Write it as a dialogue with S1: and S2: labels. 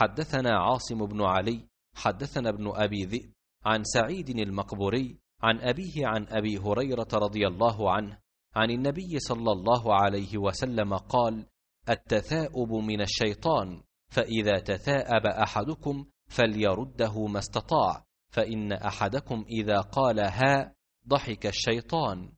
S1: حدثنا عاصم بن علي
S2: حدثنا ابن أبي ذئب عن سعيد المقبوري عن أبيه عن أبي هريرة رضي الله عنه عن النبي صلى الله عليه وسلم قال التثاؤب من الشيطان فإذا تثاءب أحدكم فليرده ما استطاع فإن أحدكم إذا قال ها ضحك
S1: الشيطان